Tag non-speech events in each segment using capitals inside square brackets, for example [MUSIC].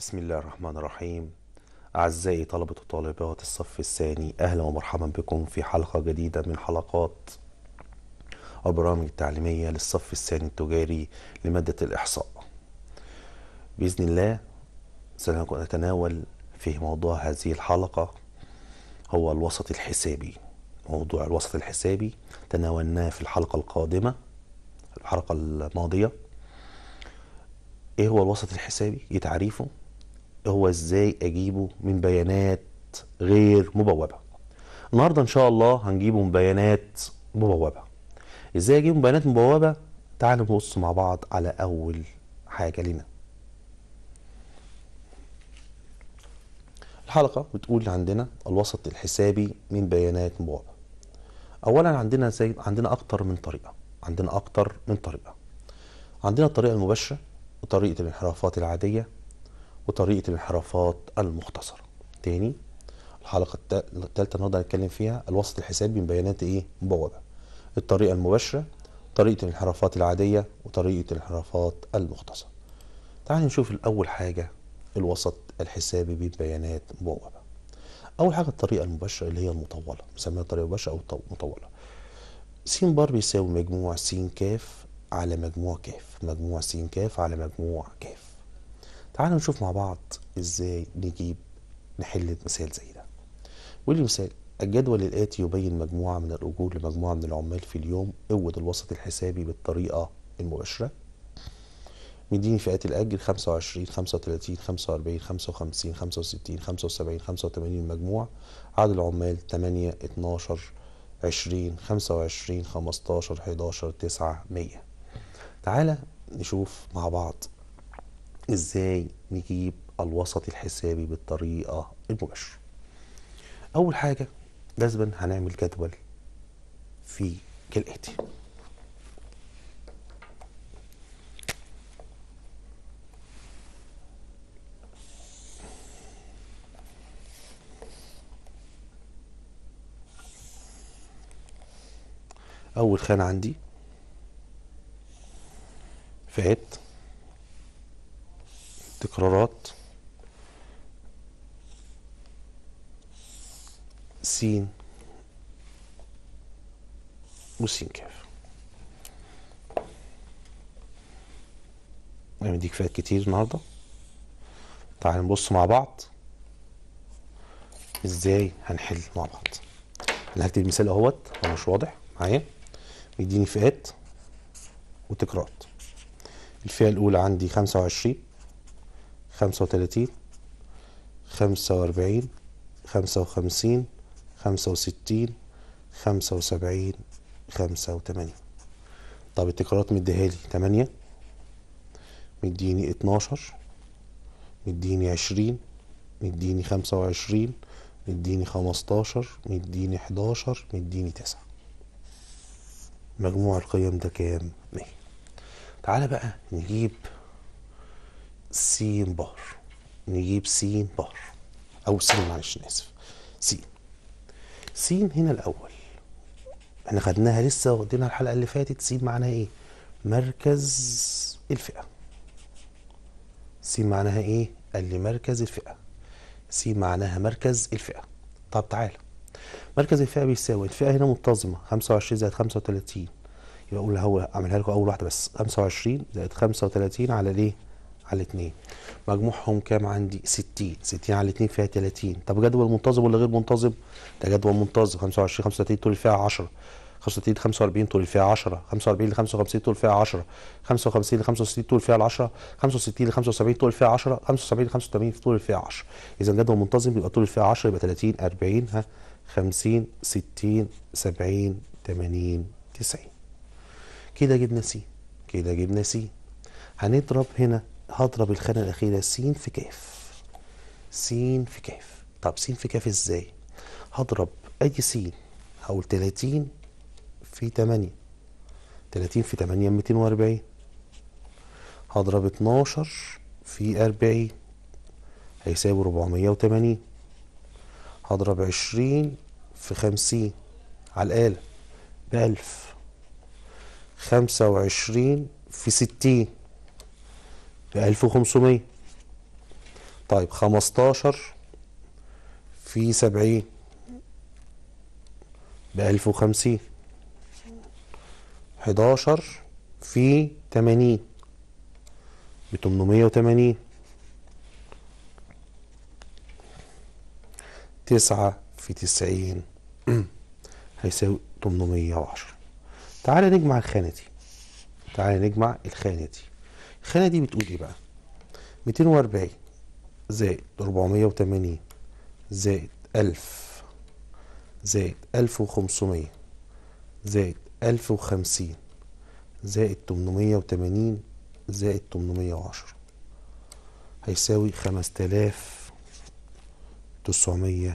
بسم الله الرحمن الرحيم أعزائي طلبة وطالبات الصف الثاني أهلا ومرحبا بكم في حلقة جديدة من حلقات البرامج التعليمية للصف الثاني التجاري لمادة الإحصاء بإذن الله سنتناول في موضوع هذه الحلقة هو الوسط الحسابي موضوع الوسط الحسابي تناولناه في الحلقة القادمة الحلقة الماضية ايه هو الوسط الحسابي ايه تعريفه هو ازاي اجيبه من بيانات غير مبوبه النهارده ان شاء الله هنجيبه من بيانات مبوبه ازاي اجيبه من بيانات مبوبه تعالوا نبص مع بعض على اول حاجه لنا الحلقه بتقول عندنا الوسط الحسابي من بيانات مبوبه اولا عندنا زي عندنا اكتر من طريقه عندنا اكتر من طريقه عندنا الطريقه المباشره وطريقه الانحرافات العاديه وطريقة الانحرافات المختصرة تاني الحلقة الثالثة النهاردة هنتكلم فيها الوسط الحسابي من بيانات ايه مبوبة الطريقة المباشرة طريقة الانحرافات العادية وطريقة الانحرافات المختصرة تعال نشوف الأول حاجة الوسط الحسابي ببيانات مبوبة أول حاجة الطريقة المباشرة اللي هي المطولة بنسميها الطريقة المباشرة أو المطولة س بار بيساوي مجموع س ك على مجموع ك مجموع س ك على مجموع ك تعالوا نشوف مع بعض ازاي نجيب نحل مثال زي ده واللي مثال الجدول الآتي يبين مجموعة من الأجور لمجموعة من العمال في اليوم قوة الوسط الحسابي بالطريقة المباشرة مديني فئات الأجر 25 35 45 55 65 75 85 مجموع عدد العمال 8 12 20 25 15 11 9 100 تعالى نشوف مع بعض ازاي نجيب الوسط الحسابي بالطريقة المباشرة اول حاجة لازما هنعمل جدول في كالآتي اول خانة عندي فات تكرارات س س كاف يعني دي كفايه كتير النهارده تعال نبص مع بعض ازاي هنحل مع بعض انا هكتب مثال اهوت هو مش واضح معايا بيديني فئات وتكرارات الفئه الاولى عندي 25 خمسة وتلاتين خمسة وأربعين خمسة وخمسين خمسة وستين خمسة وسبعين خمسة وتمانين طب التكرارات مديها لي تمانية مديني اتناشر مديني عشرين مديني خمسة وعشرين مديني خمستاشر مديني حداشر مديني تسعة مجموع القيم ده كام؟ 100 تعالى بقى نجيب سين بار نجيب سين بار او سين معلش انا اسف سين سين هنا الاول احنا خدناها لسه واخدينها الحلقه اللي فاتت سين معناها ايه مركز الفئه سين معناها ايه قال لي مركز الفئه سين معناها مركز الفئه طب تعالى مركز الفئه بيساوي الفئه هنا منتظمه 25 زائد 35 يبقى اقول هو اعملها لكم اول واحده بس 25 زائد 35 على ليه على 2 مجموعهم كام عندي 60 60 على 2 فيها 30 طب جدول منتظم ولا غير منتظم ده جدول منتظم 25 35 طول فيها 10 35 ل 45 طول فيها 10 45 ل 55 طول فيها 10 55 ل 65 طول فيها 10 65 ل 75 طول فيها 10 75 ل 85 طول فيها 10 اذا جدول منتظم يبقى طول فيها 10 يبقى 30 40 ها 50 60 70 80 90 كده جبنا سي كده جبنا سي هنضرب هنا هضرب الخانة الأخيرة س في كاف س في كاف طب س في كاف ازاي؟ هضرب أي س هقول 30 في 8 30 في 8 240 هضرب 12 في 40 هيساوي 480 هضرب 20 في 50 على الآلة بألف 25 في 60 ب 1500 طيب 15 في 70 ب 1050 11 في 80 ب 880 9 في 90 [CLEARS THROAT] هيساوي 810 تعالى نجمع الخانة دي تعالى نجمع الخانة دي الخانه دي بتقول ايه بقى 240 زائد 480 زائد 1000 زائد 1500 زائد 1050 زائد 880 زائد 810 هيساوي 5960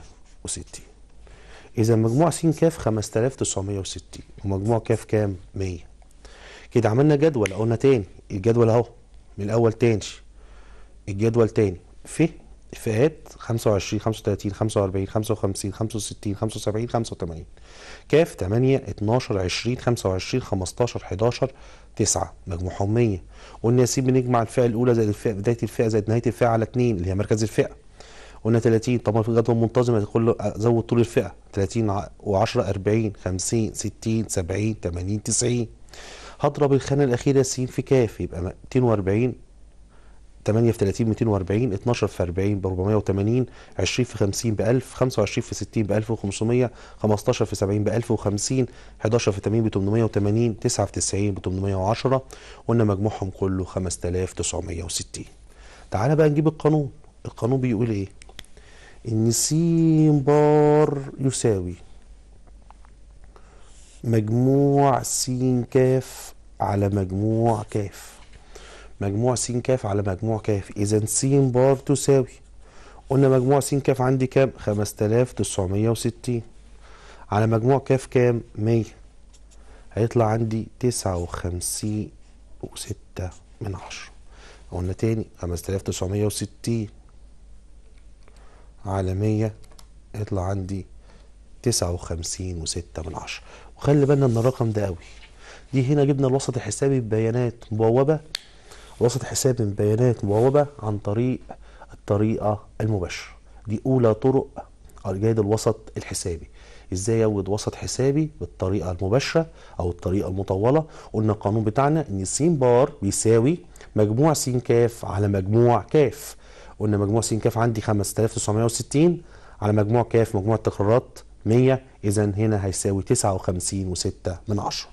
إذا مجموع س ك 5960 ومجموع ك كام؟ 100 كده عملنا جدول قلنا تاني الجدول اهو من الاول تاني الجدول تاني في فئات 25 35 45 55 65 75 85 كاف 8 12 20 25 15 11 9 مجموعهم 100 قلنا يا سيدي بنجمع الفئه الاولى زائد الفئه بدايه الفئه زائد نهايه الفئه على 2 اللي هي مركز الفئه قلنا 30 طبعا في جدول منتظم كله زود طول الفئه 30 و10 40 50 60 70 80 90 هضرب الخانه الاخيره س في ك يبقى 240 8 في 30 240 12 في 40 ب 480 20 في 50 ب 1000 25 في 60 ب 1500 15 في 70 ب 1050 11 في 80 ب 880 9 في 90 ب 810 قلنا مجموعهم كله 5960 تعالى بقى نجيب القانون القانون بيقول ايه ان س ب يساوي مجموع س ك على مجموع ك مجموع س ك على مجموع ك اذا س بار تساوي قلنا مجموع س ك عندي كام 5960 على مجموع ك كام 100 هيطلع عندي 59.6 من 10 قلنا تاني 5960 على 100 هيطلع عندي 59.6 من 10 وخلي بالنا من الرقم ده قوي دي هنا جبنا الوسط الحسابي ببيانات مبوبة الوسط الحسابي ببيانات مبوبة عن طريق الطريقة المباشرة دي أولى طرق الجيد الوسط الحسابي ازاي اوجد وسط حسابي بالطريقه المباشره او الطريقه المطوله قلنا القانون بتاعنا ان س بار بيساوي مجموع س ك على مجموع ك قلنا مجموع س ك عندي 5960 على مجموع ك مجموع التكرارات 100 اذا هنا هيساوي 59.6 من عشرة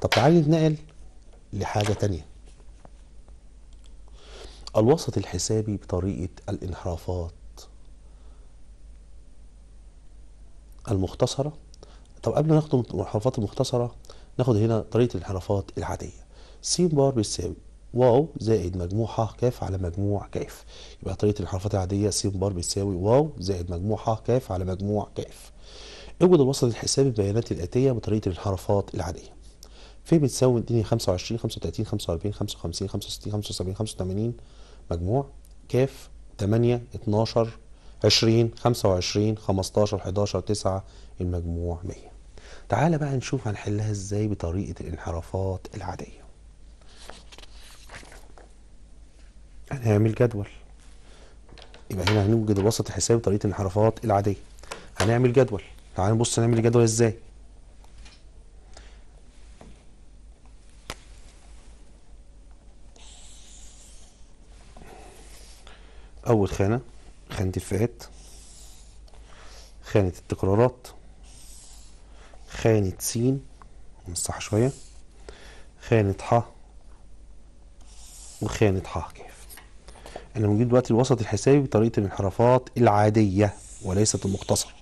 طب تعالي نتنقل لحاجه تانية الوسط الحسابي بطريقه الانحرافات المختصره طب قبل ما ناخد الانحرافات المختصره ناخد هنا طريقه الانحرافات العاديه س بار بيساوي واو زائد مجموعة كاف على مجموع كاف يبقى طريقة الانحرافات العادية س بار بتساوي واو زائد مجموعة كاف على مجموع كاف اوجد الوسط الحسابي بالبيانات الاتيه بطريقه الانحرافات العاديه في بتساوي اديني 25 35 45 55 65 75 85 مجموع كاف 8 12 20 25 15 11 9 المجموع 100 تعالى بقى نشوف هنحلها ازاي بطريقه الانحرافات العاديه هنعمل جدول يبقى هنا هنوجد الوسط الحسابي بطريقه الانحرافات العاديه هنعمل جدول تعالى نبص نعمل الجدول ازاي اول خانه خانه الفئات خانه التكرارات خانه س نمسحها شويه خانه ح وخانه ح ك انا موجود دلوقتي الوسط الحسابي بطريقه الانحرافات العاديه وليست المختصره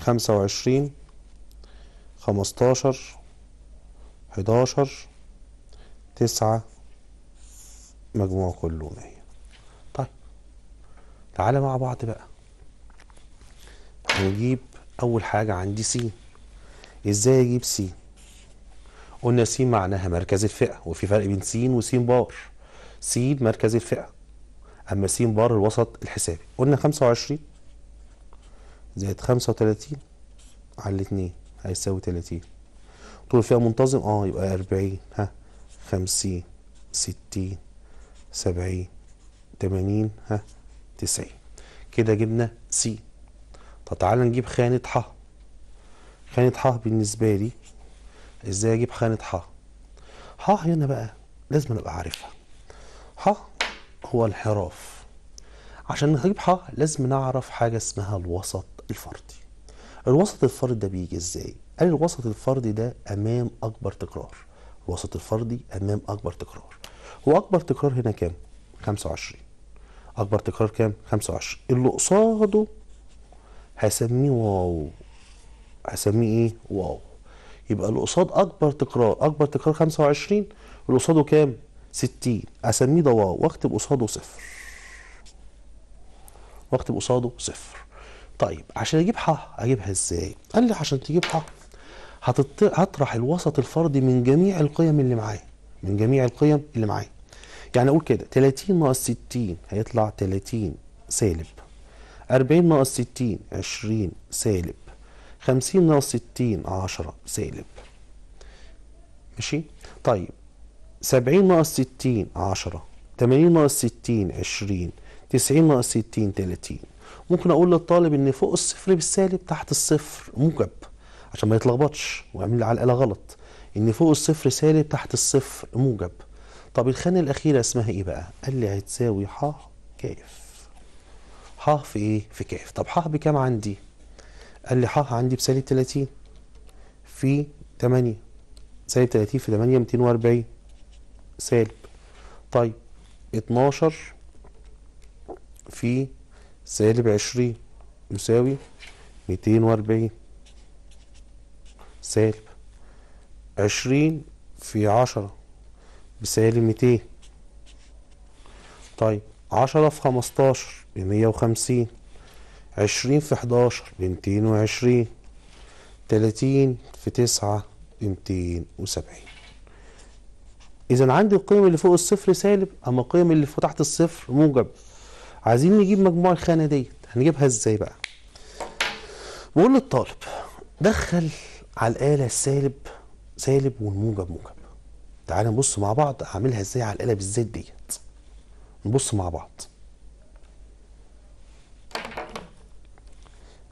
خمسة وعشرين خمستاشر حداشر تسعة مجموع كله مية طيب تعالى مع بعض بقى هنجيب أول حاجة عندي س إزاي أجيب س قلنا س معناها مركز الفئة وفي فرق بين سين وسين بار س مركز الفئة أما س بار الوسط الحسابي قلنا خمسة وعشرين زائد خمسة وتلاتين على الاتنين هيساوي تلاتين طول فيها منتظم اه يبقى أربعين ها خمسين ستين سبعين تمانين ها تسعين كده جبنا س طب تعالى نجيب خانة ح خانة ح بالنسبة لي ازاي اجيب خانة ح ح هنا بقى لازم ابقى عارفها ح هو الحراف عشان نجيب ح لازم نعرف حاجة اسمها الوسط الفردي الوسط الفردي ده بيجي ازاي قال الوسط الفردي ده امام اكبر تكرار الوسط الفردي امام اكبر تكرار هو اكبر تكرار هنا كام 25 اكبر تكرار كام 25 اللي قصاده هسميه واو هسميه ايه واو يبقى اللي قصاد اكبر تكرار اكبر تكرار 25 اللي قصاده كام 60 اسميه ده واو واكتب قصاده صفر واكتب قصاده صفر طيب عشان اجيب ح اجيبها ازاي قال لي عشان تجيب ح هطرح الوسط الفردي من جميع القيم اللي معايا من جميع القيم اللي معايا يعني اقول كده 30 ناقص 60 هيطلع 30 سالب 40 ناقص 60 20 سالب 50 ناقص 60 10 سالب ماشي طيب 70 ناقص 60 10 80 ناقص 60 20 90 ناقص 60 30 ممكن اقول للطالب ان فوق الصفر بالسالب تحت الصفر موجب عشان ما يتلخبطش ويعمل على الاله غلط ان فوق الصفر سالب تحت الصفر موجب طب الخانه الاخيره اسمها ايه بقى قال لي هتساوي ح كاف ح في ايه في كاف طب ح بكام عندي قال لي ح عندي بسالب 30 في 8 سالب 30 في 8 240 سالب طيب 12 في سالب عشرين يساوي ميتين وأربعين سالب عشرين في عشرة بسالب ميتين طيب عشرة في خمستاشر بمية وخمسين عشرين في حداشر بمتين وعشرين تلاتين في تسعة بمتين وسبعين إذا عندي القيم اللي فوق الصفر سالب أما القيم اللي تحت الصفر موجب عايزين نجيب مجموع الخانه ديت هنجيبها ازاي بقى بقول للطالب دخل على الاله السالب سالب والموجب موجب تعال نبص مع بعض اعملها ازاي على الاله بالذات ديت نبص مع بعض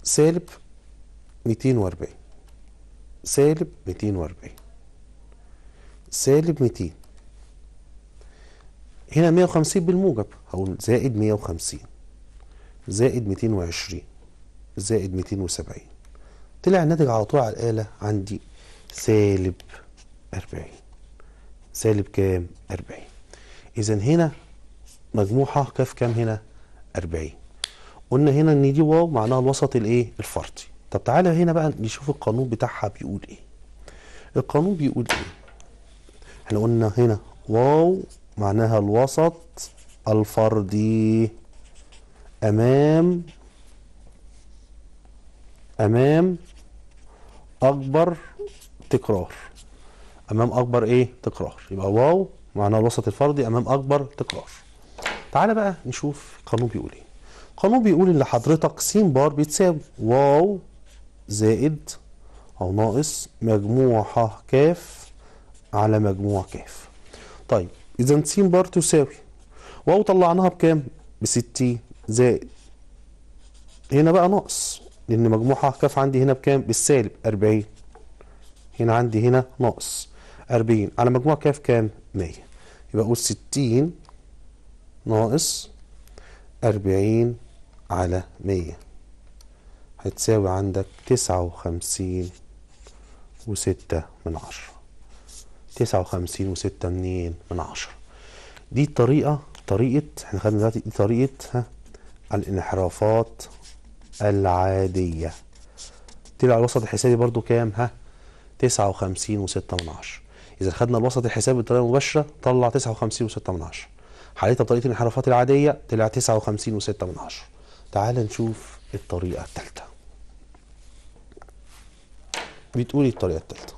سالب 240 سالب 240 سالب 200 هنا 150 بالموجب هقول زائد 150 زائد 220 زائد 270 طلع الناتج على طول على الآلة عندي سالب 40 سالب كام 40 إذا هنا مجموعة كاف كام هنا 40 قلنا هنا ان دي واو معناها الوسط الايه الفردي طب تعالى هنا بقى نشوف القانون بتاعها بيقول ايه القانون بيقول ايه احنا قلنا هنا واو معناها الوسط الفردي أمام أمام أكبر تكرار أمام أكبر إيه؟ تكرار يبقى واو معناها الوسط الفردي أمام أكبر تكرار تعالى بقى نشوف القانون بيقول إيه القانون بيقول إن حضرتك س بار بتساوي واو زائد أو ناقص مجموع ح كاف على مجموع كاف طيب إذا س بار تساوي واو طلعناها بكام؟ ب 60 زائد هنا بقى ناقص لأن مجموعها كاف عندي هنا بكام؟ بالسالب 40 هنا عندي هنا ناقص 40 على مجموع كاف كام؟ 100 يبقى أقول 60 ناقص 40 على 100 هتساوي عندك 59 وستة من عشرة 59.6 وخمسين من من عشرة دي الطريقة طريقة احنا خدنا دلوقتي دي طريقة ها الانحرافات العادية طلع الوسط الحسابي برضو كام ها تسعة وخمسين وستة من عشرة إذا خدنا الوسط الحسابي بطريقة مباشرة طلع تسعة وخمسين وستة من عشرة حليتها بطريقة الانحرافات العادية طلع تسعة وخمسين وستة من عشرة تعال نشوف الطريقة الثالثة بتقول إيه الطريقة الثالثة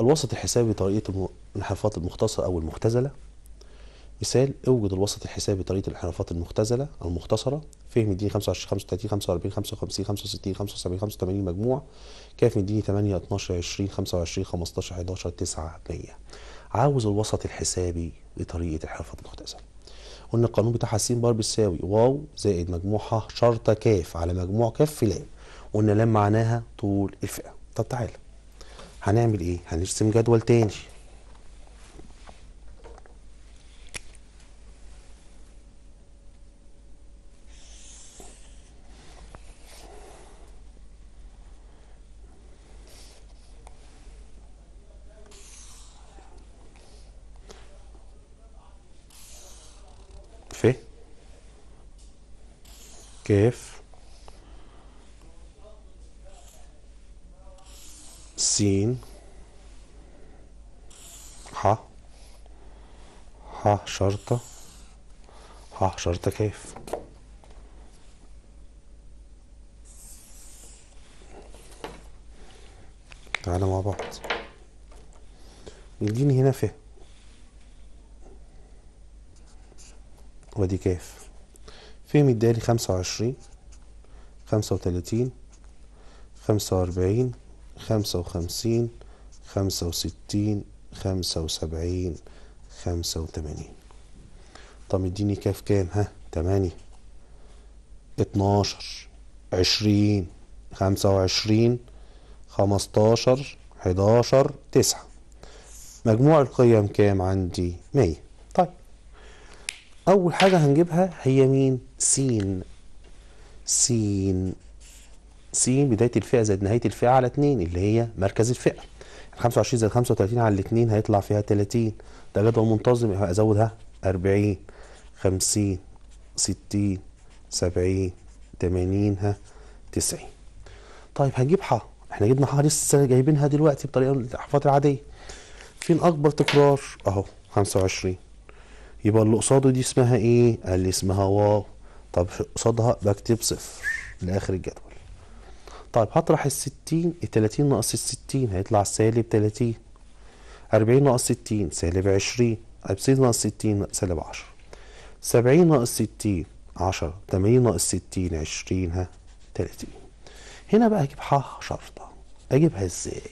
الوسط الحسابي طريقة الانحرافات المختصرة أو المختزلة مثال اوجد الوسط الحسابي طريقة الانحرافات المختزلة المختصرة فهم يديني 25 35 45 55 65 75 85 مجموع كاف مديني 8 12 20 25 15 11 9 100 عاوز الوسط الحسابي لطريقة الانحرافات المختزلة قلنا القانون بتاع س بار بيساوي واو زائد مجموعها شرطة كاف على مجموع كاف في لام قلنا لام معناها طول الفئة طب تعالى هنعمل ايه هنرسم جدول تاني كيف س ح ح شرطة ح شرطة كيف تعالى مع بعض الجين هنا ف ودي كيف ف مدالي خمسة وعشرين خمسة وتلاتين خمسة وأربعين خمسة وخمسين خمسة وستين خمسة وسبعين خمسة وثمانين طب اديني كاف كام ها تمانية اتناشر عشرين خمسة وعشرين خمستاشر حداشر تسعة مجموع القيم كام عندي مية طيب أول حاجة هنجيبها هي مين سين سين س بدايه الفئه زائد نهايه الفئه على 2 اللي هي مركز الفئه 25 زائد 35 على 2 هيطلع فيها 30 ده جدول منتظم ازودها 40 50 60 70 80 ها 90 طيب هنجيب ح احنا جبنا ح لسه جايبينها دلوقتي بطريقه الاحفاد العاديه فين اكبر تكرار اهو 25 يبقى اللي قصاده دي اسمها ايه قال لي اسمها واو طب قصادها بكتب صفر لاخر الجدول طيب هطرح ال 60 ال 30 ناقص ال 60 هيطلع سالب 30 40 ناقص 60 سالب 20 50 ناقص 60 سالب 10 70 ناقص 60 10 80 ناقص 60 20 ها 30 هنا بقى اجيب ح شرطه اجيبها ازاي؟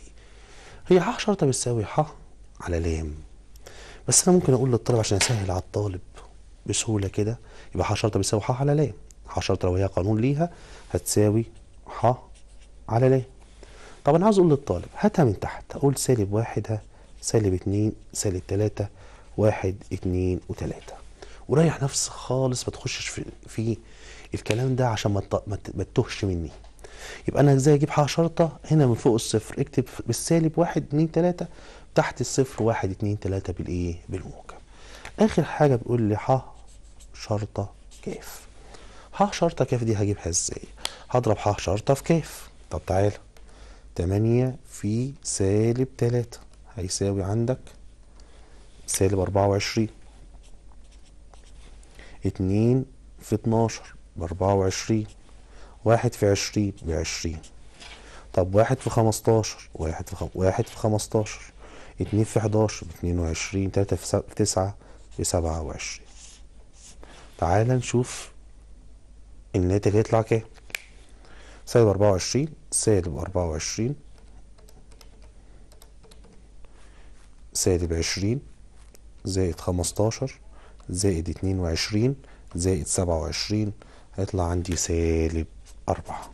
هي ح شرطه بتساوي ح على لام بس انا ممكن اقول للطالب عشان اسهل على الطالب بسهوله كده يبقى ح شرطه بتساوي ح على لام ح شرطه لو هي قانون ليها هتساوي ح على ليه طب انا عاوز اقول للطالب هاتها من تحت اقول سالب واحد سالب اتنين سالب تلاتة واحد اتنين وتلاتة وريح نفسك خالص ما تخشش في, في الكلام ده عشان ما تتوهش مني يبقى انا ازاي اجيب حاجه شرطه هنا من فوق الصفر اكتب بالسالب واحد اتنين تلاته تحت الصفر واحد اتنين تلاته بالايه بالموجب اخر حاجه بيقول لي ح شرطه كاف ح شرطه كاف دي هجيبها ازاي هضرب ح شرطه في كاف طب تعالى تمانية في سالب تلاتة هيساوي عندك سالب أربعة وعشرين اتنين في اتناشر بأربعة وعشرين واحد في عشرين بعشرين طب واحد في خمستاشر واحد في, خم... واحد في خمستاشر اتنين في حداشر باتنين وعشرين تلاتة في, سب... في تسعة بسبعة وعشرين تعالى نشوف الناتج هيطلع كام سالب 24 سالب 24 سالب 20 زائد 15 زائد 22 زائد 27 هيطلع عندي سالب 4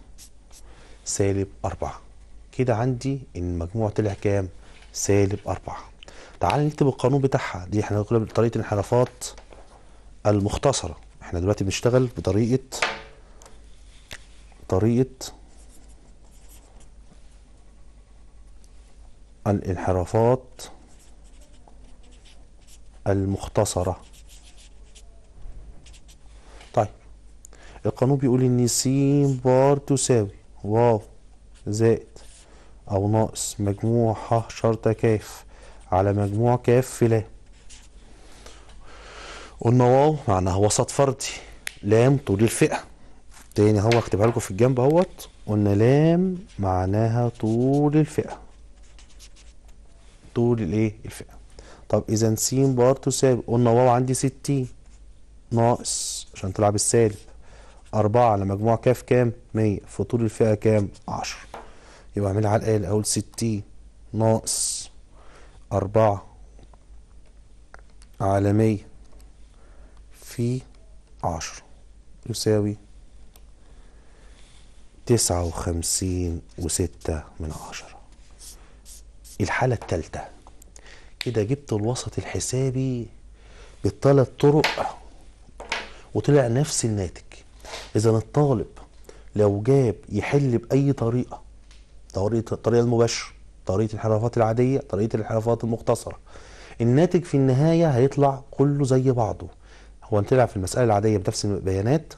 سالب 4 كده عندي ان المجموع طلع كام؟ سالب 4 تعال نكتب القانون بتاعها دي احنا بنقولها بطريقه الانحرافات المختصره احنا دلوقتي بنشتغل بطريقه طريقة الانحرافات المختصرة طيب القانون بيقول ان س بار تساوي واو زائد او ناقص مجموع ح شرطة كاف على مجموع كاف في لا قلنا واو معناها وسط فردي لام طول الفئة تاني اهو اكتبها لكم في الجنب اهوت قلنا لام معناها طول الفئة طول الايه الفئة طب اذا س بار تساوي قلنا واو عندي ستين ناقص عشان تلعب السالب أربعة على مجموع كاف كام؟ مية في طول الفئة كام؟ عشرة يبقى اعملها على الآلة أقول ستين ناقص أربعة على مية في عشرة يساوي تسعة وخمسين وستة من عشرة الحالة التالتة كده جبت الوسط الحسابي بالثلاث طرق وطلع نفس الناتج إذا الطالب لو جاب يحل بأي طريقة طريقة الطريقة المباشرة طريقة الانحرافات العادية طريقة الانحرافات المختصرة الناتج في النهاية هيطلع كله زي بعضه هو طلع في المسألة العادية بنفس البيانات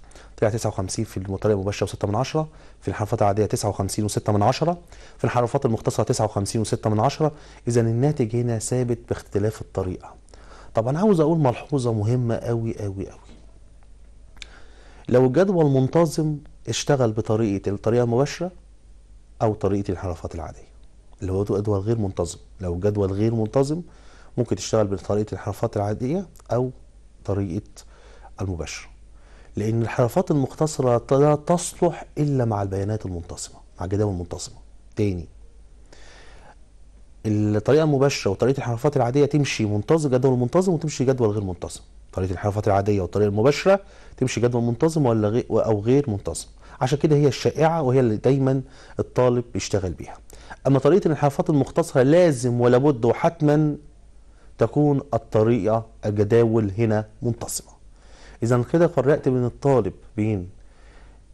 فيها 59 في الطريقه المباشره و6 من 10 في الحرفات العاديه 59 و6 من 10 في الحرفات المختصره 59 و6 من 10 اذا الناتج هنا ثابت باختلاف الطريقه طب انا عاوز اقول ملحوظه مهمه قوي قوي قوي لو الجدول منتظم اشتغل بطريقه الطريقه المباشره او طريقه الحرفات العاديه اللي هو جدول غير منتظم لو الجدول غير منتظم ممكن تشتغل بطريقه الحرفات العاديه او طريقه المباشره لأن الانحرافات المختصرة لا تصلح إلا مع البيانات المنتصمة مع الجداول المنتصمة تاني الطريقة المباشرة وطريقة الانحرافات العادية تمشي منتظم جدول منتظم وتمشي جدول غير منتظم طريقة الانحرافات العادية والطريقة المباشرة تمشي جدول منتظم ولا غير أو غير منتظم عشان كده هي الشائعة وهي اللي دايما الطالب بيشتغل بيها أما طريقة الانحرافات المختصرة لازم ولابد وحتما تكون الطريقة الجداول هنا منتصمة اذا كده فرقت بين الطالب بين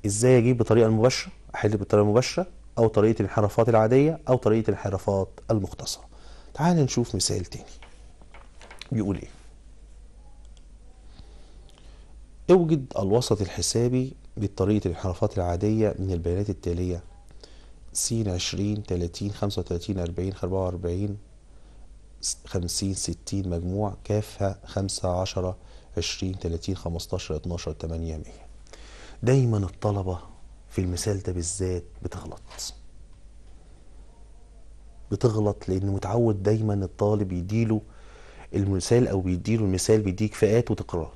ازاي اجيب بطريقه مباشره احل بالطريقه المباشره او طريقه الانحرافات العاديه او طريقه الانحرافات المختصره تعال نشوف مثال تاني بيقول ايه اوجد الوسط الحسابي بطريقه الانحرافات العاديه من البيانات التاليه س 20 30 35 40 44 50 60 مجموع كافها 5 10 20 30 15 12 8 100 دايما الطلبة في المثال ده بالذات بتغلط بتغلط لان متعود دايما الطالب يديله المثال او بيديله المثال بيديك فئات وتقرات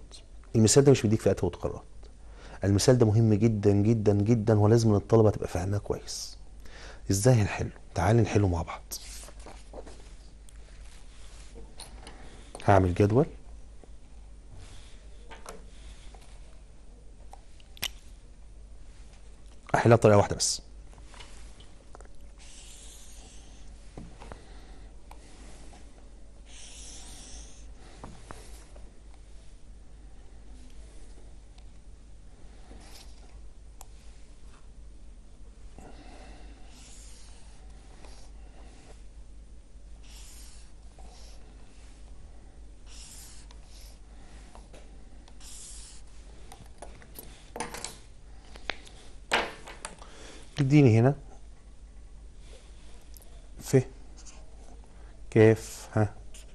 المثال ده مش بيديك فئات وتقرات المثال ده مهم جدا جدا جدا ولازم الطلبه تبقى فاهماه كويس ازاي هنحله تعال نحله مع بعض هعمل جدول احلها بطريقه واحده بس تديني هنا ف كاف ها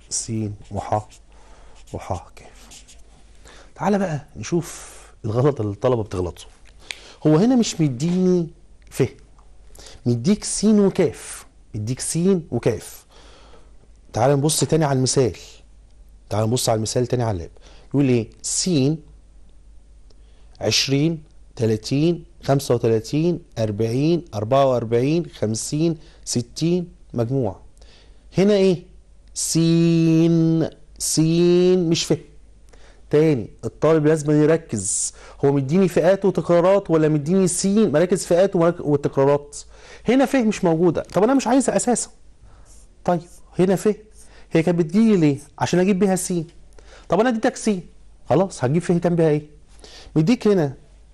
س وح وح كاف تعالى بقى نشوف الغلط اللي الطلبه بتغلطه هو هنا مش مديني ف مديك س وكاف مديك س وكاف تعالى نبص تاني على المثال تعالى نبص على المثال تاني على اللاب يقول ايه س 20 30 35 40 44 50 60 مجموع هنا ايه سين سين مش فهم تاني الطالب لازم يركز هو مديني فئات وتكرارات ولا مديني سين مراكز فئات وتكرارات هنا فيه مش موجوده طب انا مش عايزها اساسا طيب هنا فيه هي كانت بتجيلي ليه عشان اجيب بيها سين طب انا اديتك سين خلاص هتجيب فيه كان بيها ايه مديك هنا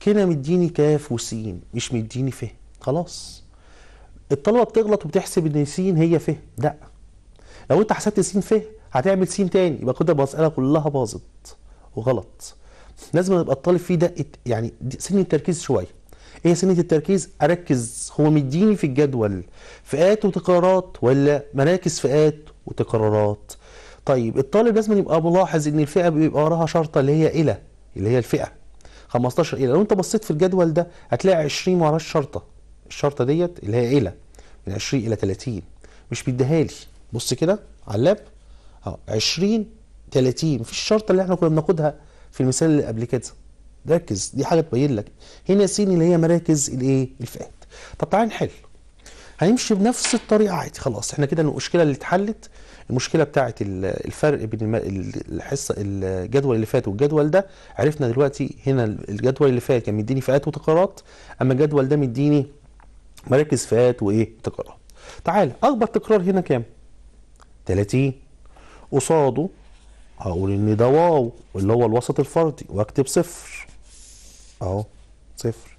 كده مديني كاف وسين مش مديني فه خلاص الطلبه بتغلط وبتحسب ان سين هي فه لا لو انت حسبت سين فه هتعمل سين تاني يبقى كده المساله كلها باظت وغلط لازم يبقى الطالب فيه دقه يعني سن التركيز شويه ايه سنه التركيز اركز هو مديني في الجدول فئات وتكرارات ولا مراكز فئات وتكرارات طيب الطالب لازم يبقى ملاحظ ان الفئه بيبقى وراها شرطه اللي هي الى اللي هي الفئه 15 قله لو انت بصيت في الجدول ده هتلاقي 20 وراها الشرطه الشرطه ديت اللي هي قله من 20 الى 30 مش بيديها لي بص كده على اللاب اهو 20 30 مفيش الشرطه اللي احنا كنا بناخدها في المثال اللي قبل كده ركز دي حاجه تبين لك هنا سين اللي هي مراكز الايه الفئات طب تعالى نحل هنمشي بنفس الطريقه عادي خلاص احنا كده المشكله اللي اتحلت المشكله بتاعه الفرق بين الحصه الجدول اللي فات والجدول ده عرفنا دلوقتي هنا الجدول اللي فات كان مديني فئات وتكرارات اما الجدول ده مديني مراكز فئات وايه تكرارات تعال اكبر تكرار هنا كام 30 قصاده هقول ان ده واو اللي هو الوسط الفردي واكتب صفر اهو صفر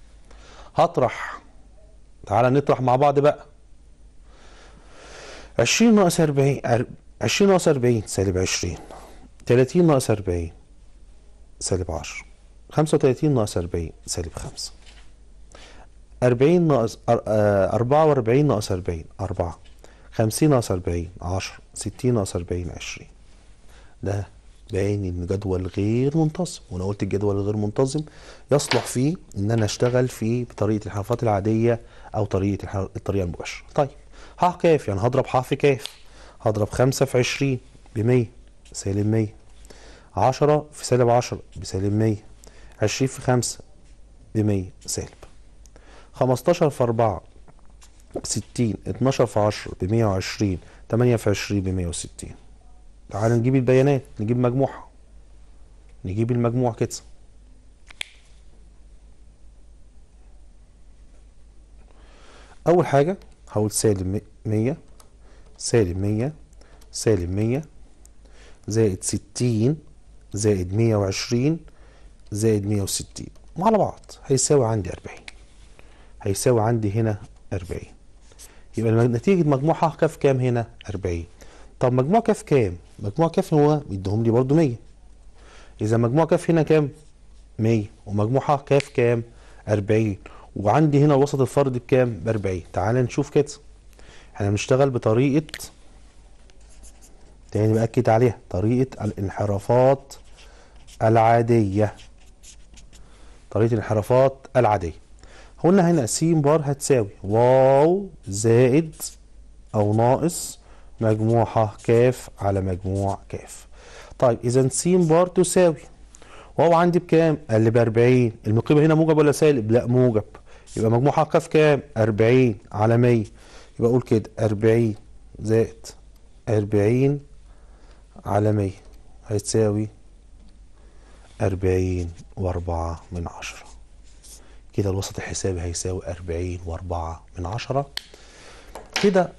هطرح تعال نطرح مع بعض بقى 20 ناقص 40 20 ناقص 40 سالب 20 30 ناقص 40 سالب 10 35 ناقص 40 سالب 5 40 ناقص 44 ناقص 40 4 50 ناقص 40 10 60 ناقص 40 20 ده باين ان جدول غير منتظم وانا قلت الجدول الغير منتظم يصلح فيه ان انا اشتغل فيه بطريقه الحرفات العاديه او طريقه الطريقه المباشره طيب ح ك يعني هضرب ح في ك هضرب خمسة في عشرين بمية سالب مية عشرة في سالب عشرة بسالب مية عشرين في خمسة بمية سالب خمستاشر في أربعة بستين اتناشر في عشرة بمية وعشرين تمانية في عشرين بمية وستين تعال نجيب البيانات نجيب مجموعها نجيب المجموع كده أول حاجة هقول سالب مية مية سالب مية سالب مية زائد ستين زائد مية وعشرين زائد مية وستين مع بعض هيساوي عندي أربعين هيساوي عندي هنا أربعين يبقى نتيجة مجموعة كاف كام هنا أربعين طب مجموع كاف كام مجموع كاف هو بيديهم لي برضو مية إذا مجموع كاف هنا كام مية ومجموعة كاف كام أربعين وعندي هنا الوسط الفرد بكام بأربعين تعال نشوف كده احنا بنشتغل بطريقه تاني بأكد عليها طريقة الانحرافات العادية طريقة الانحرافات العادية قلنا هنا س بار هتساوي واو زائد أو ناقص مجموعها كاف على مجموع كاف طيب إذا س بار تساوي واو عندي بكام؟ قال لي ب 40 المقيمة هنا موجب ولا سالب؟ لا موجب يبقى مجموعة كاف كام؟ 40 على 100 يبقى أقول كده أربعين زائد أربعين على مية هتساوي أربعين وأربعة من عشرة كده الوسط الحسابي هيساوي أربعين وأربعة من عشرة كده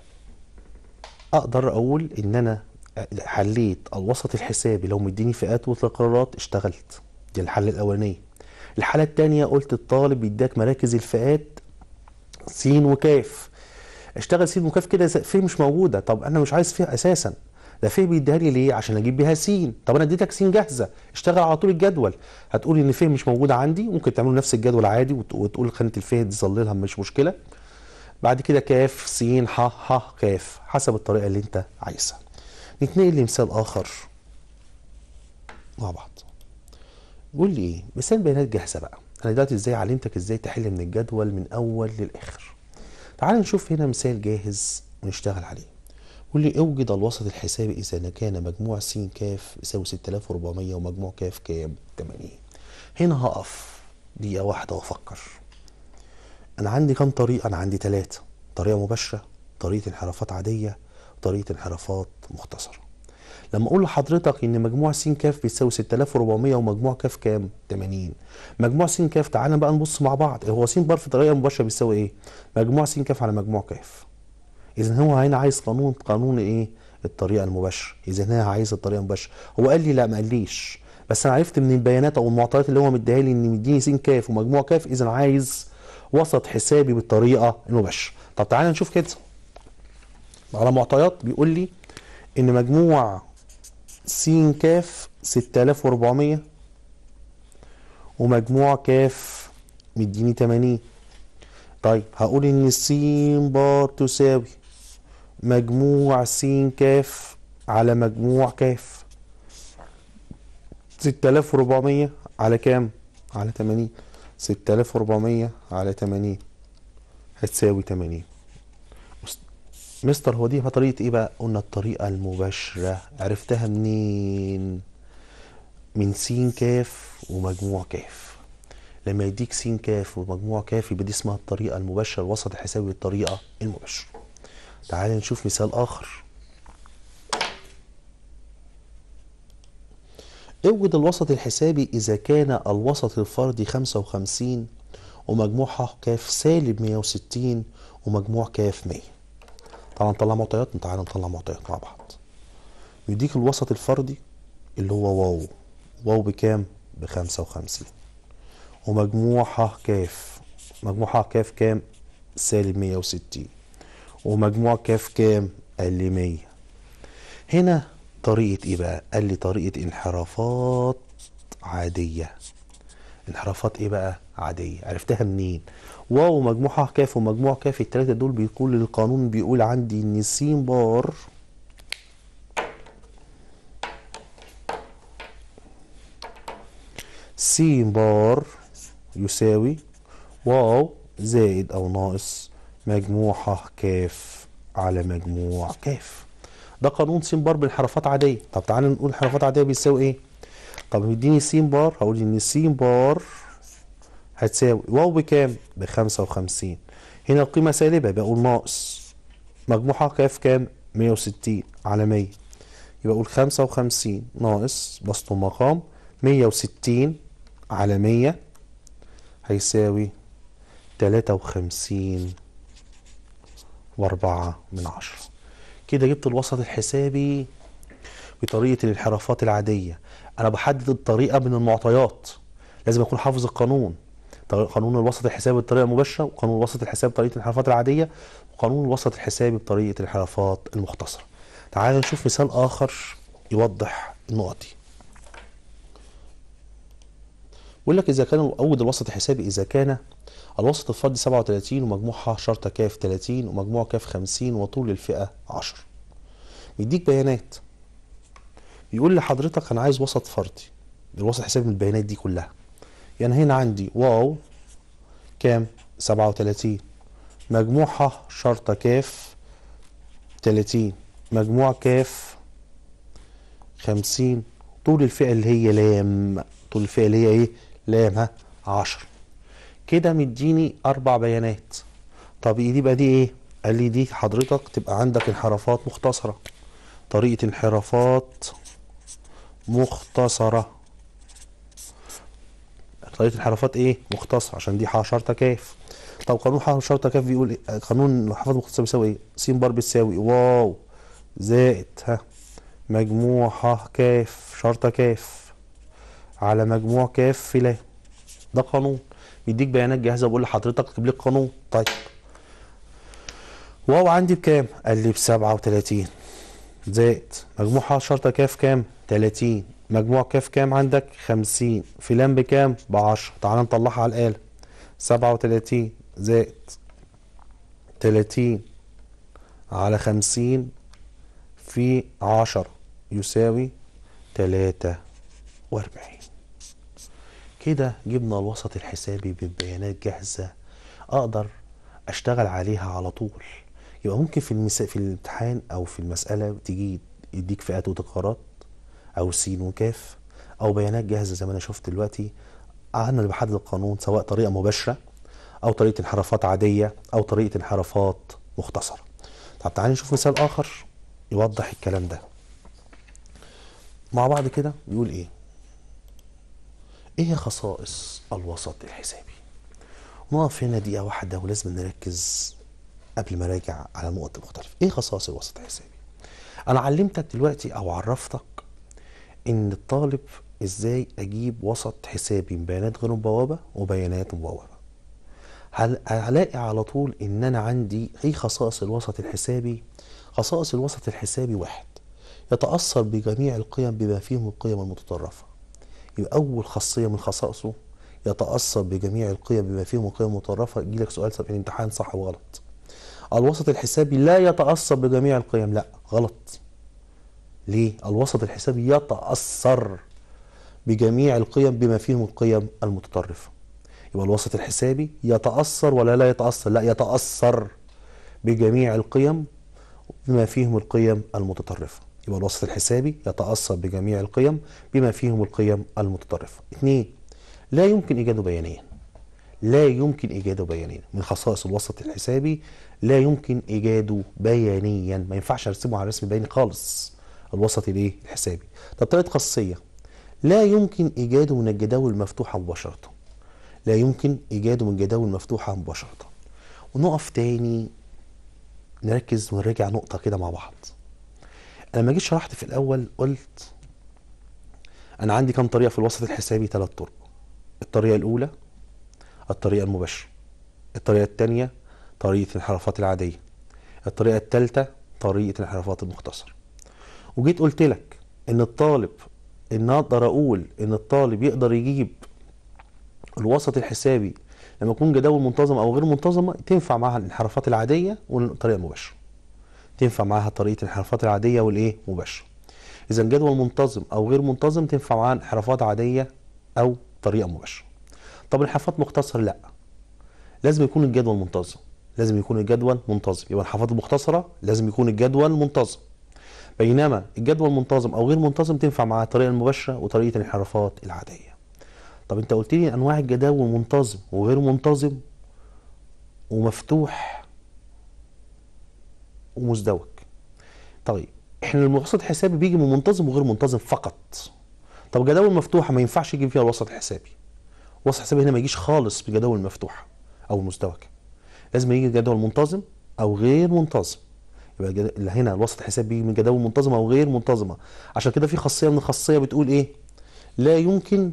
أقدر أقول إن أنا حليت الوسط الحسابي لو مديني فئات وتقريرات اشتغلت دي الحل الأولانية الحالة الثانيه قلت الطالب يديك مراكز الفئات س وكاف اشتغل سين وكاف كده في مش موجوده طب انا مش عايز فيها اساسا ده فيه بيديها لي ليه عشان اجيب بيها سين طب انا اديتك سين جاهزه اشتغل على طول الجدول هتقول ان فيه مش موجوده عندي ممكن تعملوا نفس الجدول عادي وتقول خانه الفيه دي ظللها مش مشكله بعد كده كاف س ح ح كاف حسب الطريقه اللي انت عايزها نتنقل لمثال اخر مع بعض قول لي ايه مثال بيانات جاهزه بقى انا دلوقتي ازاي علمتك ازاي تحل من الجدول من اول للاخر تعال نشوف هنا مثال جاهز ونشتغل عليه يقول لي اوجد الوسط الحسابي اذا كان مجموع س ك يساوي 6400 ومجموع ك كام 80 هنا هقف دقيقه واحده وافكر انا عندي كام طريقه انا عندي ثلاثه طريقه مباشره طريقه انحرافات عاديه طريقه انحرافات مختصره لما اقول لحضرتك ان مجموع س ك بيساوي 6400 ومجموع ك كام 80 مجموع س ك تعالى بقى نبص مع بعض هو س بار في الطريقه المباشره بيساوي ايه مجموع س ك على مجموع ك اذا هو هنا عايز قانون قانون ايه الطريقه المباشره اذا هنا عايز الطريقه المباشره هو قال لي لا ما قاليش بس انا عرفت من البيانات او المعطيات اللي هو مديها لي ان مديني س ك ومجموع ك اذا عايز وسط حسابي بالطريقه المباشره طب تعالى نشوف كده على معطيات بيقول لي ان مجموع س ك 6400 ومجموع ك مديني 80 طيب هقول ان س بار تساوي مجموع س ك على مجموع ك 6400 على كام على 80 6400 على 80 هتساوي 80 مستر هو دي طريقه ايه بقى قلنا الطريقه المباشره عرفتها منين من سين كاف ومجموع كاف لما يديك سين كاف ومجموع كاف يبقى دي اسمها الطريقه المباشره الوسط الحسابي الطريقة المباشره تعال نشوف مثال اخر اوجد الوسط الحسابي إذا كان الوسط الفردي 55 ومجموعها كاف سالب 160 ومجموع كاف 100 تعالى نطلع معطيات تعالى نطلع معطيات مع بعض يديك الوسط الفردي اللي هو واو واو بكام بخمسة وخمسين ومجموعها كاف مجموع كاف كام سالب مية وستين ومجموع كاف كام قال لي 100 هنا طريقة ايه بقى قال لي طريقة انحرافات عادية انحرافات ايه بقى عاديه عرفتها منين واو مجموعها كاف ومجموع كاف الثلاثه دول بيقول القانون بيقول عندي ان س بار س بار يساوي واو زائد او ناقص مجموعها كاف على مجموع كاف ده قانون س بار بالانحرافات عاديه طب تعالى نقول انحرافات عاديه بيساوي ايه طب يديني س بار هقول ان س بار هتساوي واو بكام بخمسة وخمسين هنا القيمة سالبة بقول ناقص مجموعها كاف كام مية وستين على مية يبقى اقول خمسة وخمسين ناقص بسط المقام مية وستين على مية هيساوي تلاتة وخمسين واربعة من عشرة كده جبت الوسط الحسابي بطريقة الانحرافات العادية انا بحدد الطريقه من المعطيات لازم اكون حافظ القانون قانون الوسط الحسابي بالطريقه المباشره وقانون الوسط الحسابي بطريقه الانحرافات العاديه وقانون الوسط الحسابي بطريقه الانحرافات المختصره تعال نشوف مثال اخر يوضح النقط دي بيقول لك اذا كان اول الوسط الحسابي اذا كان الوسط الفردي 37 ومجموعها شرطه كاف 30 ومجموع كاف 50 وطول الفئه 10 يديك بيانات يقول لحضرتك انا عايز وسط فردي الوسط حساب من البيانات دي كلها يعني هنا عندي واو كام 37 مجموعها شرطة كاف 30 مجموع كاف 50 طول الفئة اللي هي لام طول الفئة اللي هي ايه لام ها 10 كده مديني اربع بيانات طب دي بقى دي ايه قال لي دي حضرتك تبقى عندك انحرافات مختصرة طريقة انحرافات مختصرة طريقة الحرفات ايه مختصرة عشان دي حشرة كاف طب قانون حشرة كاف بيقول إيه؟ قانون الحرفات مختصرة بيساوي ايه س بار بتساوي واو زائد ها مجموع ح كاف شرطة كاف على مجموع كاف في لا ده قانون بيديك بيانات جاهزه بقول لحضرتك اكتب لي القانون طيب واو عندي بكام؟ قال لي ب 37 زائد مجموع شرطه كاف كام؟ 30 مجموع كاف كام عندك 50 لام بكام ب 10 تعال نطلعها على الآلة 37 زائد 30 على 50 في 10 يساوي 43 كده جبنا الوسط الحسابي ببيانات جاهزة أقدر أشتغل عليها على طول يبقى ممكن في في الامتحان أو في المسألة تجي يديك فئات وتقارات او سين وكاف او بيانات جاهزه زي ما انا شفت دلوقتي انا اللي بحدد القانون سواء طريقه مباشره او طريقه انحرافات عاديه او طريقه انحرافات مختصره طب تعالى نشوف مثال اخر يوضح الكلام ده مع بعض كده بيقول ايه ايه خصائص الوسط الحسابي نقف هنا دقيقه واحده ولازم نركز قبل ما اراجع على نقط مختلفه ايه خصائص الوسط الحسابي انا علمتك دلوقتي او عرفتك ان الطالب ازاي اجيب وسط حسابي من بيانات غير مبوبه وبيانات مبوبه هل هلاقي على طول ان انا عندي ايه خصائص الوسط الحسابي خصائص الوسط الحسابي واحد يتاثر بجميع القيم بما فيهم القيم المتطرفه يبقى اول خاصيه من خصائصه يتاثر بجميع القيم بما فيهم القيم المتطرفه يجيلك سؤال سابق الامتحان صح وغلط الوسط الحسابي لا يتاثر بجميع القيم لا غلط ليه؟ الوسط الحسابي يتأثر بجميع القيم بما فيهم القيم المتطرفة يبقى الوسط الحسابي يتأثر ولا لا يتأثر لا يتأثر بجميع القيم بما فيهم القيم المتطرفة يبقى الوسط الحسابي يتأثر بجميع القيم بما فيهم القيم المتطرفة اثنين لا يمكن إيجاده بيانيا لا يمكن إيجاده بيانيا من خصائص الوسط الحسابي لا يمكن إيجاده بيانيا ما ينفعش أرسمه على رسم بياني خالص الوسطي الايه الحسابي طب ثالث خاصية لا يمكن إيجاده من الجداول المفتوحة مباشرة لا يمكن إيجاده من الجداول المفتوحة مباشرة ونقف تاني نركز ونرجع نقطة كده مع بعض أنا لما جيت شرحت في الأول قلت أنا عندي كام طريقة في الوسط الحسابي ثلاث طرق الطريقة الأولى الطريقة المباشرة الطريقة الثانية طريقة الانحرافات العادية الطريقة الثالثة طريقة الانحرافات المختصرة وجيت قلت لك ان الطالب ان اقدر اقول ان الطالب يقدر يجيب الوسط الحسابي لما يكون جداول منتظمه او غير منتظمه تنفع معاها الانحرافات العاديه والطريقه المباشره تنفع معاها طريقه الانحرافات العاديه والايه مباشره اذا جدول منتظم او غير منتظم تنفع معاها انحرافات عاديه او طريقه مباشره طب الانحرافات مختصر لا لازم يكون الجدول منتظم لازم يكون الجدول منتظم يبقى الانحرافات المختصره لازم يكون الجدول منتظم بينما الجدول المنتظم او غير منتظم تنفع مع الطريقه المباشره وطريقه الانحرافات العاديه طب انت قلت لي انواع الجداول منتظم وغير منتظم ومفتوح ومزدوج طيب احنا الوسط الحسابي بيجي من منتظم وغير منتظم فقط طب جداول مفتوحه ما ينفعش يجي فيها الوسط الحسابي. الوسط الحسابي هنا ما يجيش خالص بجداول مفتوحه او مزدوجه لازم يجي جدول منتظم او غير منتظم يبقى هنا الوسط بيجي من جداول منتظمه او غير منتظمه عشان كده في خاصيه من الخاصيه بتقول ايه لا يمكن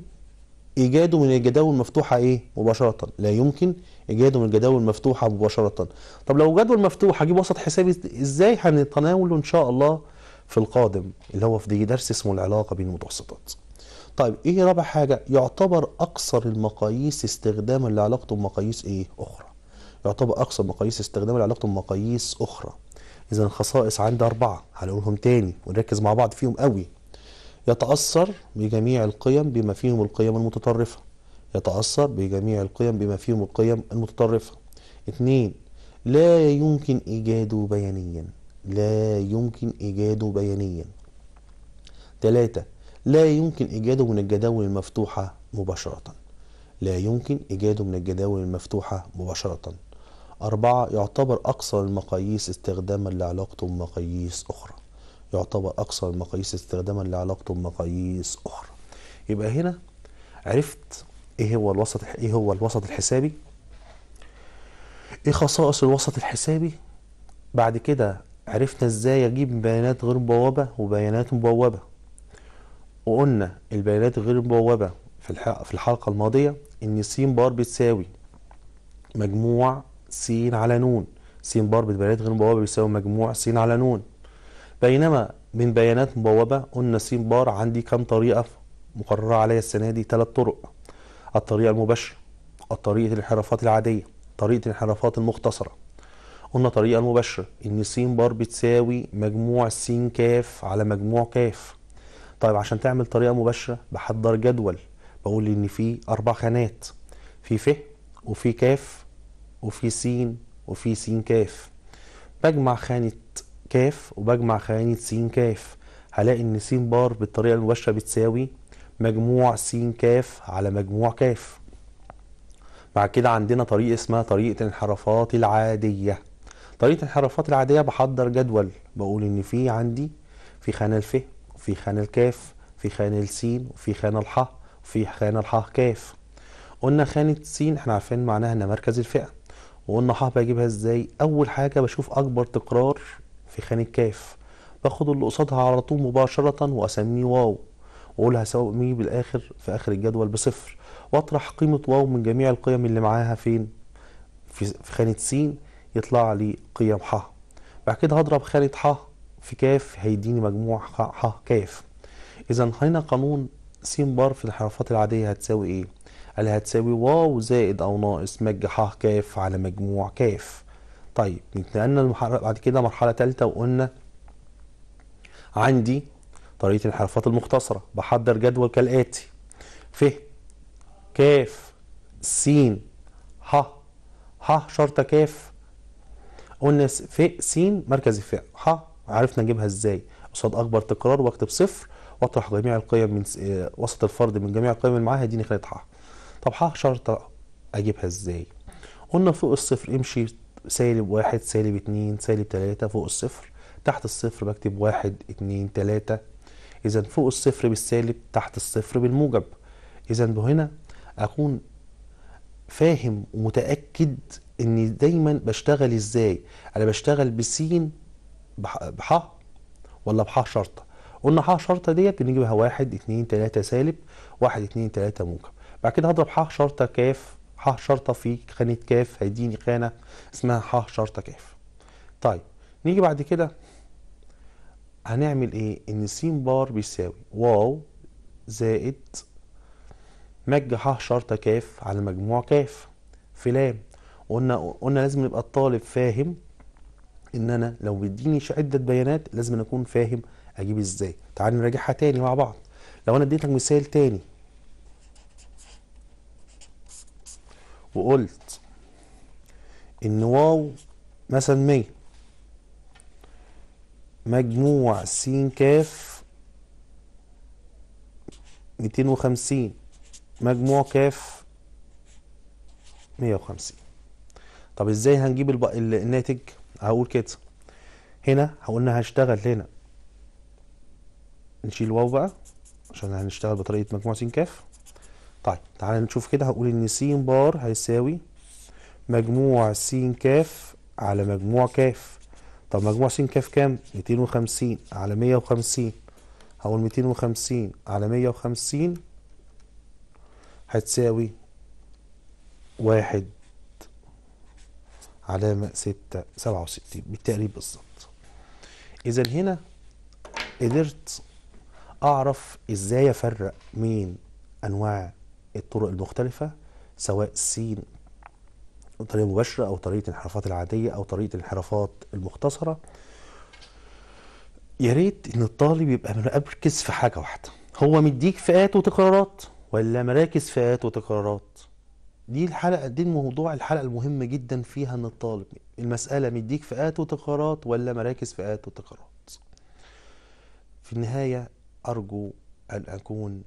ايجاده من الجداول المفتوحه ايه مباشره لا يمكن ايجاده من الجداول المفتوحه مباشره طب لو جدول مفتوح هجيب وسط حسابي ازاي هنتناوله ان شاء الله في القادم اللي هو في درس اسمه العلاقه بين المتوسطات طيب ايه رابع حاجه يعتبر اكثر المقاييس استخداما لعلاقته بمقاييس ايه اخرى يعتبر اكثر مقاييس استخداما لعلاقته بمقاييس اخرى إذا الخصائص عندي أربعة هنقولهم تاني ونركز مع بعض فيهم قوي يتأثر بجميع القيم بما فيهم القيم المتطرفة يتأثر بجميع القيم بما فيهم القيم المتطرفة اثنين لا يمكن إيجاده بيانيا لا يمكن إيجاده بيانيا ثلاثة لا يمكن إيجاده من الجداول المفتوحة مباشرة لا يمكن إيجاده من الجداول المفتوحة مباشرة أربعة يعتبر أكثر المقاييس استخداما لعلاقته بمقاييس أخرى يعتبر أكثر المقاييس استخداما لعلاقته بمقاييس أخرى يبقى هنا عرفت إيه هو الوسط إيه هو الوسط الحسابي إيه خصائص الوسط الحسابي بعد كده عرفنا إزاي أجيب بيانات غير مبوبة وبيانات مبوبة وقلنا البيانات غير المبوبة في الحلقة الماضية إن س بار بتساوي مجموع س على ن س بار ببيانات غير مبوبة بيساوي مجموع س على ن بينما من بيانات مبوبة قلنا س بار عندي كام طريقة مقررة عليا السنة دي ثلاث طرق الطريقة المباشرة الطريقة الانحرافات العادية طريقة الانحرافات المختصرة قلنا طريقة المباشرة إن س بار بتساوي مجموع س كاف على مجموع كاف طيب عشان تعمل طريقة مباشرة بحضر جدول بقول إن في أربع خانات في ف وفي كاف وفي سين وفي سين كاف بجمع خانة كاف وبجمع خانة سين كاف هلاقي ان س بار بالطريقة المباشرة بتساوي مجموع س كاف على مجموع كاف بعد كده عندنا طريقة اسمها طريقة الانحرافات العادية طريقة الانحرافات العادية بحضر جدول بقول ان في عندي في خانة الف وفي خانة الكاف في خانة السين وفي خانة الح وفي خانة الح كاف قلنا خانة س احنا عارفين معناها ان مركز الفئة وقلنا هعرف بجيبها ازاي اول حاجه بشوف اكبر تكرار في خانه كاف باخد اللي قصادها على طول مباشره واسميه واو واقولها مي بالاخر في اخر الجدول بصفر واطرح قيمه واو من جميع القيم اللي معاها فين في خانه س يطلع لي قيم ح بعد كده هضرب خانه ح في كاف هيديني مجموع ح كاف اذا هنا قانون س بار في الحرفات العاديه هتساوي ايه هل هتساوي واو زائد أو ناقص مج ح كاف على مجموع كاف طيب نتنقلنا بعد كده مرحلة ثالثه وقلنا عندي طريقة الانحرافات المختصرة بحضر جدول كالآتي ف كاف س ح ح شرطة كاف قلنا ف س مركز الفاء ح عرفنا نجيبها ازاي قصاد اكبر تكرار واكتب صفر واطرح جميع القيم من آه، وسط الفرد من جميع القيم اللي معاها دي خليط ح طب هشرط اجيبها ازاي قلنا فوق الصفر امشي سالب واحد سالب اتنين سالب تلاتة فوق الصفر تحت الصفر بكتب واحد اتنين تلاتة اذا فوق الصفر بالسالب تحت الصفر بالموجب اذا بهنا اكون فاهم ومتاكد اني دايما بشتغل ازاي انا بشتغل بسين بح ولا بح شرطه قلنا ح شرطه ديت بنجيبها واحد اتنين تلاته سالب واحد اتنين تلاته موجب بعد كده هضرب ح شرطه ك ح شرطه في خانه ك هيديني خانه اسمها ح شرطه ك طيب نيجي بعد كده هنعمل ايه ان س بار بيساوي واو زائد مج ح شرطه ك على مجموع ك في لام قلنا قلنا لازم يبقى الطالب فاهم ان انا لو بيديني عده بيانات لازم اكون فاهم اجيب ازاي تعال نراجعها تاني مع بعض لو انا اديتك مثال تاني وقلت ان واو مثلا 100 مجموع س كاف 250 مجموع كاف 150 طب ازاي هنجيب الب... الناتج هقول كده هنا قلنا هشتغل هنا نشيل واو بقى عشان هنشتغل بطريقه مجموع س كاف طيب تعالى نشوف كده هقول ان س بار هيساوي مجموع س ك على مجموع ك طب مجموع س ك كام 250 على 150 هقول 250 على 150 هتساوي واحد علامة ستة سبعة وستين بالتقريب بالظبط إذا هنا قدرت أعرف إزاي أفرق مين أنواع الطرق المختلفة سواء السين طريقة مباشرة أو طريقة الانحرافات العادية أو طريقة الانحرافات المختصرة يا ريت إن الطالب يبقى مركز في حاجة واحدة هو مديك فئات وتكرارات ولا مراكز فئات وتكرارات دي الحلقة دي الموضوع الحلقة المهم جدا فيها ان الطالب المسألة مديك فئات وتكرارات ولا مراكز فئات وتكرارات في النهاية أرجو أن أكون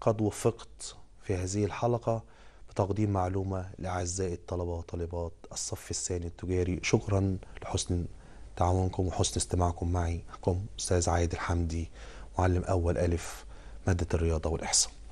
قد وفقت في هذه الحلقة بتقديم معلومة لأعزائي الطلبة وطالبات الصف الثاني التجاري شكرا لحسن تعاونكم وحسن استماعكم معي أستاذ عايد الحمدي معلم أول ألف مادة الرياضة والإحصاء